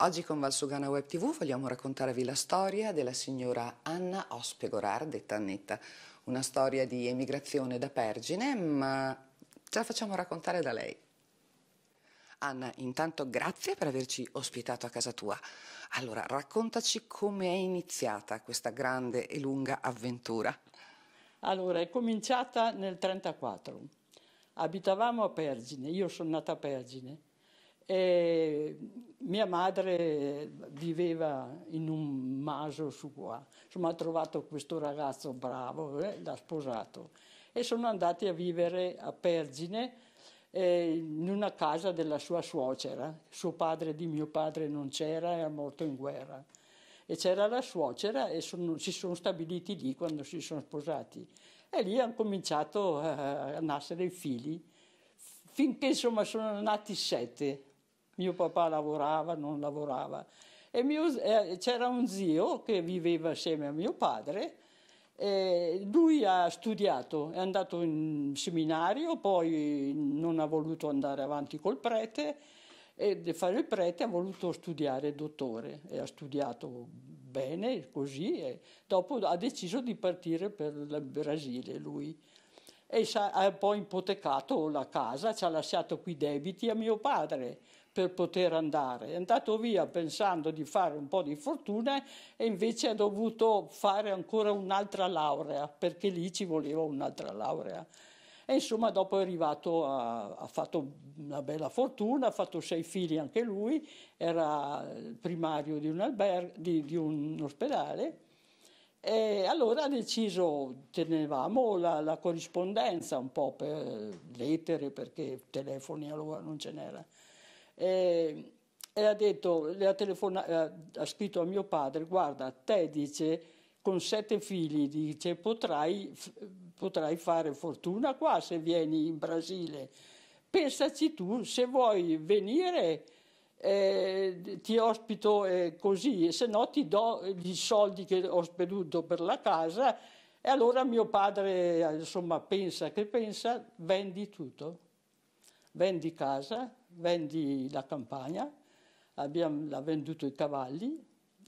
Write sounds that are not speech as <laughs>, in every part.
Oggi con Valsugana Web TV vogliamo raccontarvi la storia della signora Anna Ospegorar, detta Annetta, una storia di emigrazione da Pergine, ma ce la facciamo raccontare da lei. Anna, intanto grazie per averci ospitato a casa tua. Allora, raccontaci come è iniziata questa grande e lunga avventura. Allora, è cominciata nel 1934. Abitavamo a Pergine, io sono nata a Pergine e mia madre viveva in un maso su qua, insomma ha trovato questo ragazzo bravo, eh, l'ha sposato e sono andati a vivere a Pergine eh, in una casa della sua suocera, suo padre di mio padre non c'era, era morto in guerra e c'era la suocera e sono, si sono stabiliti lì quando si sono sposati e lì hanno cominciato eh, a nascere i figli finché insomma sono nati sette. Mio papà lavorava, non lavorava. E mio, eh, c'era un zio che viveva assieme a mio padre. lui ha studiato, è andato in seminario, poi non ha voluto andare avanti col prete e di fare il prete ha voluto studiare dottore e ha studiato bene così e dopo ha deciso di partire per il Brasile lui e ha poi ipotecato la casa, ci ha lasciato qui debiti a mio padre per poter andare. È andato via pensando di fare un po' di fortuna e invece ha dovuto fare ancora un'altra laurea perché lì ci voleva un'altra laurea. E insomma dopo è arrivato, a, ha fatto una bella fortuna, ha fatto sei figli anche lui, era primario di un, alber- di, di un ospedale e allora ha deciso, tenevamo la, la corrispondenza un po' per lettere perché telefoni allora non ce n'era e, e ha detto, le ha, telefona- ha scritto a mio padre, guarda, te dice, con sette figli, dice, potrai, f- potrai fare fortuna qua se vieni in Brasile. Pensaci tu, se vuoi venire eh, ti ospito eh, così, se no ti do i soldi che ho speduto per la casa. E allora mio padre, insomma, pensa che pensa, vendi tutto, vendi casa, vendi la campagna, abbiamo venduto i cavalli,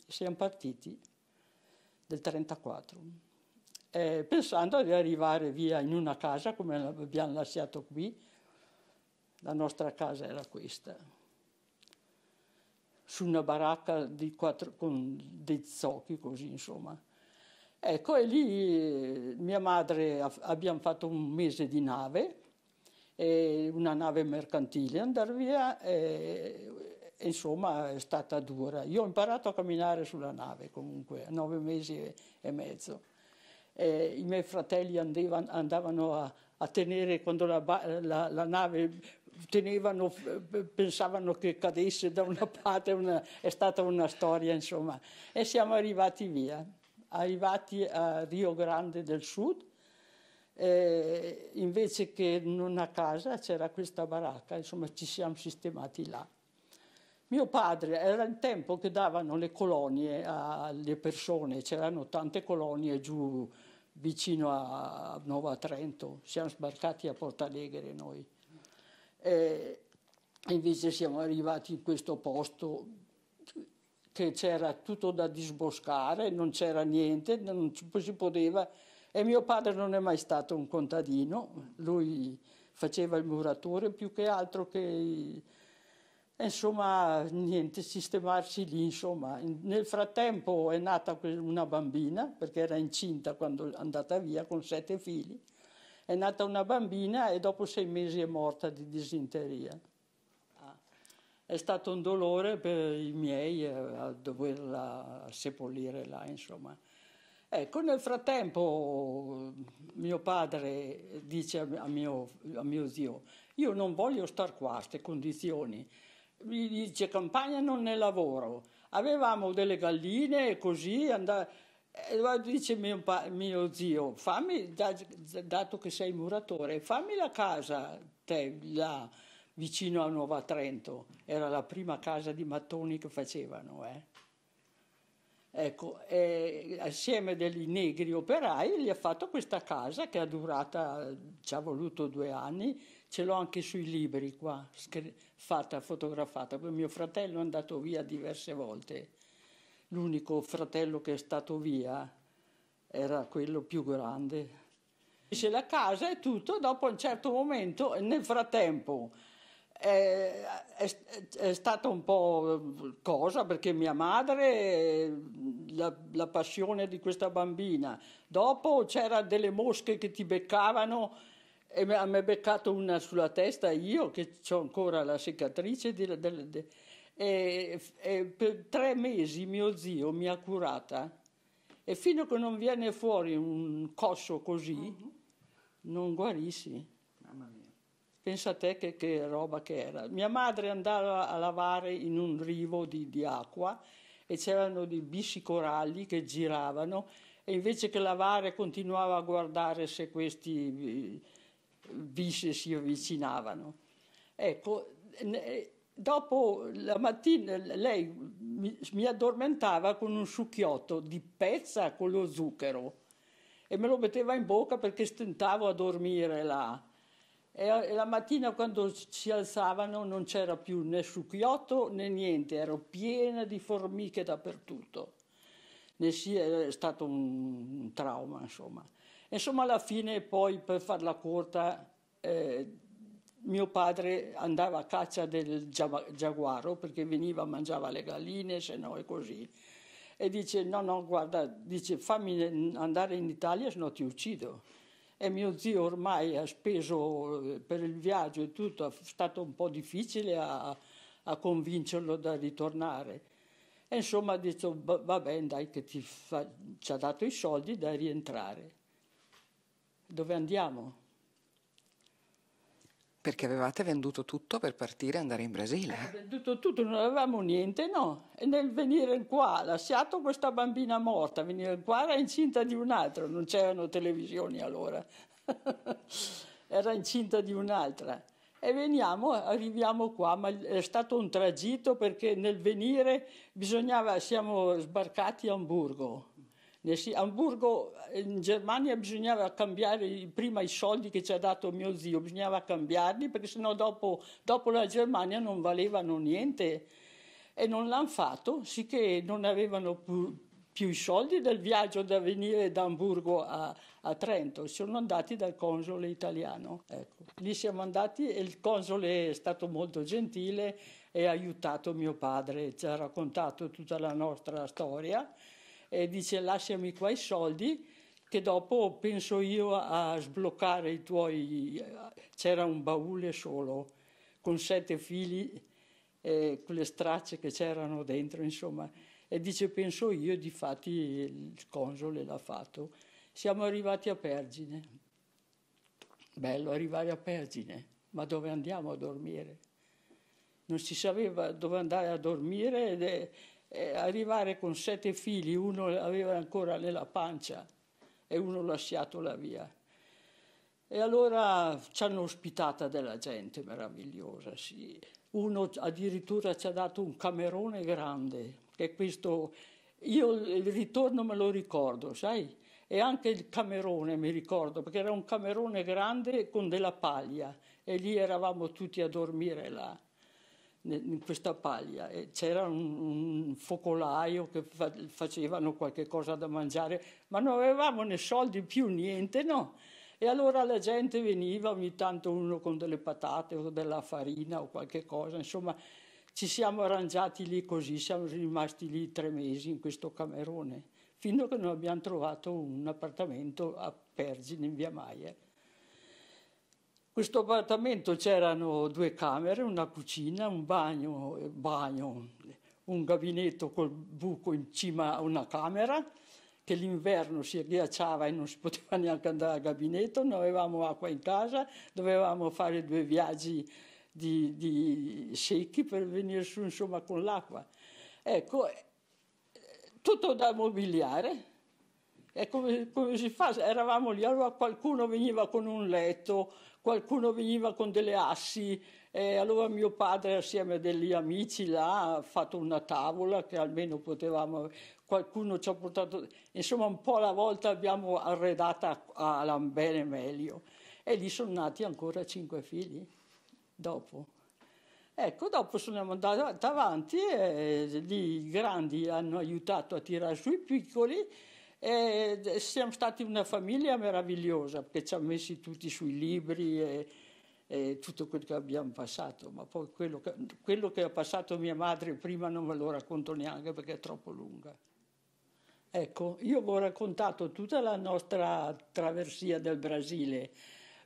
siamo partiti del 1934, eh, pensando di arrivare via in una casa come abbiamo lasciato qui, la nostra casa era questa, su una baracca quattro, con dei zocchi così insomma. Ecco, e lì eh, mia madre abbiamo fatto un mese di nave, eh, una nave mercantile, andare via, eh, insomma è stata dura. Io ho imparato a camminare sulla nave comunque, a nove mesi e mezzo. Eh, I miei fratelli andavano, andavano a, a, tenere quando la, la, la nave tenevano, pensavano che cadesse da una parte, una, è stata una storia insomma. E siamo arrivati via, arrivati a Rio Grande del Sud, eh, invece che in una casa c'era questa baracca, insomma ci siamo sistemati là. Mio padre era il tempo che davano le colonie alle persone, c'erano tante colonie giù vicino a Nuova Trento, siamo sbarcati a Porto Alegre noi. E invece siamo arrivati in questo posto che c'era tutto da disboscare, non c'era niente, non si poteva e mio padre non è mai stato un contadino, lui faceva il muratore più che altro che insomma niente, sistemarsi lì insomma. Nel frattempo è nata una bambina, perché era incinta quando è andata via con sette figli, è nata una bambina e dopo sei mesi è morta di disinteria. Ah. È stato un dolore per i miei eh, a doverla sepollire là insomma. Ecco, nel frattempo mio padre dice a mio, a mio zio, io non voglio star qua a queste condizioni. Mi dice, campagna non è lavoro. Avevamo delle galline e così, andava... E dice mio, mio zio, fammi, dato che sei muratore, fammi la casa, te, là, vicino a Nuova Trento. Era la prima casa di mattoni che facevano, eh. Ecco, assieme degli negri operai gli ha fatto questa casa che ha durata, ci ha voluto due anni, ce l'ho anche sui libri qua, fatta, fotografata, poi mio fratello è andato via diverse volte, l'unico fratello che è stato via era quello più grande. Dice la casa e tutto, dopo un certo momento, nel frattempo è, è, è, stata un po' cosa perché mia madre, la, la, passione di questa bambina, dopo c'era delle mosche che ti beccavano e mi ha beccato una sulla testa io che ho ancora la cicatrice di, di, di, e, e per tre mesi mio zio mi ha curata e fino a che non viene fuori un coscio così uh mm-hmm. -huh. non guarisci pensa a te che, che, roba che era. Mia madre andava a lavare in un rivo di, di acqua e c'erano dei bissi coralli che giravano e invece che lavare continuava a guardare se questi eh, bissi si avvicinavano. Ecco, eh, dopo la mattina lei mi addormentava con un succhiotto di pezza con lo zucchero e me lo metteva in bocca perché stentavo a dormire là. E la mattina quando si alzavano non c'era più né succhiotto né niente, ero piena di formiche dappertutto. Ne è stato un, trauma, insomma. Insomma, alla fine poi, per farla corta, eh, mio padre andava a caccia del giaguaro perché veniva, mangiava le galline, se no è così. E dice, no, no, guarda, dice, fammi andare in Italia, se no ti uccido e mio zio ormai ha speso eh, per il viaggio e tutto, è stato un po' difficile a, a convincerlo da ritornare. E insomma ha detto, va bene, dai che fa... ci ha dato i soldi da rientrare. Dove andiamo? Perché avevate venduto tutto per partire e andare in Brasile? Ho eh, eh? venduto tutto, non avevamo niente, no. E nel venire qua, lasciato questa bambina morta, venire qua era incinta di un altro, non c'erano televisioni allora. <laughs> era incinta di un'altra. E veniamo, arriviamo qua, ma è stato un tragitto perché nel venire bisognava, siamo sbarcati a Hamburgo Hamburgo eh, in Germania bisognava cambiare prima i soldi che ci ha dato mio zio, bisognava cambiarli perché sennò dopo, dopo la Germania non valevano niente e non l'hanno fatto, sì che non avevano più, più, i soldi del viaggio da venire da Hamburgo a, a Trento, sono andati dal console italiano. Ecco. Lì siamo andati e il console è stato molto gentile e ha aiutato mio padre, ci ha raccontato tutta la nostra storia e dice lasciami qua i soldi che dopo penso io a sbloccare i tuoi... C'era un baule solo, con sette fili, e quelle stracce che c'erano dentro, insomma. E dice penso io, di fatti il console l'ha fatto. Siamo arrivati a Pergine. Bello arrivare a Pergine, ma dove andiamo a dormire? Non si sapeva dove andare a dormire ed è, eh, arrivare con sette figli, uno aveva ancora nella pancia e uno lasciato la via. E allora ci hanno ospitata della gente meravigliosa, sì. Uno addirittura ci ha dato un camerone grande, che questo, io il ritorno me lo ricordo, sai? E anche il camerone mi ricordo, perché era un camerone grande con della paglia e lì eravamo tutti a dormire là in questa paglia e c'era un, un focolaio che fa, facevano qualche cosa da mangiare, ma non avevamo né soldi più niente, no. E allora la gente veniva ogni tanto uno con delle patate o della farina o qualche cosa, insomma ci siamo arrangiati lì così, siamo rimasti lì tre mesi in questo camerone, fino a che non abbiamo trovato un appartamento a Pergine in via Maia questo appartamento c'erano due camere, una cucina, un bagno, bagno, un gabinetto col buco in cima a una camera che l'inverno si agghiacciava e non si poteva <laughs> neanche andare al gabinetto, non avevamo acqua in casa, dovevamo fare due viaggi di, di secchi per venire su insomma con l'acqua. Ecco, tutto da mobiliare, e come, come si fa? Eravamo lì, allora qualcuno veniva con un letto, qualcuno veniva con delle assi, e allora mio padre assieme a degli amici là ha fatto una tavola che almeno potevamo, qualcuno ci ha portato, insomma un po' alla volta abbiamo arredata a Lambene meglio. E lì sono nati ancora cinque figli dopo. Ecco, dopo sono andata avanti e lì i grandi hanno aiutato a tirare sui piccoli e siamo stati una famiglia meravigliosa perché ci ha messi tutti sui libri e, e tutto quello che abbiamo passato, ma poi quello che, quello che, ha passato mia madre prima non ve lo racconto neanche perché è troppo lunga. Ecco, io vi ho raccontato tutta la nostra traversia del Brasile,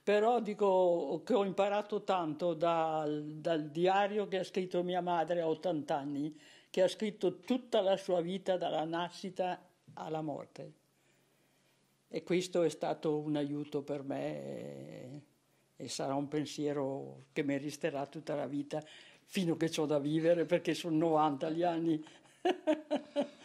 però dico che ho imparato tanto dal, dal diario che ha scritto mia madre a 80 anni, che ha scritto tutta la sua vita dalla nascita alla morte. E questo è stato un aiuto per me e, e sarà un pensiero che mi resterà tutta la vita fino che ho da vivere perché sono 90 gli anni. <laughs>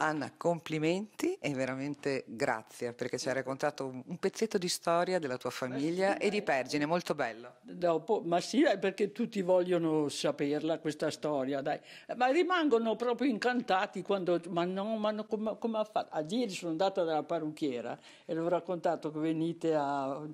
Anna, complimenti e veramente grazie perché ci hai raccontato un pezzetto di storia della tua famiglia sì, e di Pergine, molto bello. Dopo, ma sì, è perché tutti vogliono saperla questa storia, dai. Ma rimangono proprio incantati quando, ma no, ma no, come, come ha fatto? A ah, ieri sono andata dalla parrucchiera e le ho raccontato che venite a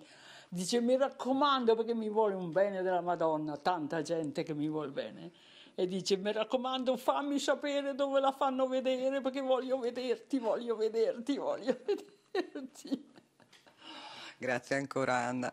dice mi raccomando perché mi vuole un bene della Madonna, tanta gente che mi vuole bene e dice mi raccomando fammi sapere dove la fanno vedere perché voglio vederti, voglio vederti, voglio <laughs> vederti. Grazie ancora Anna.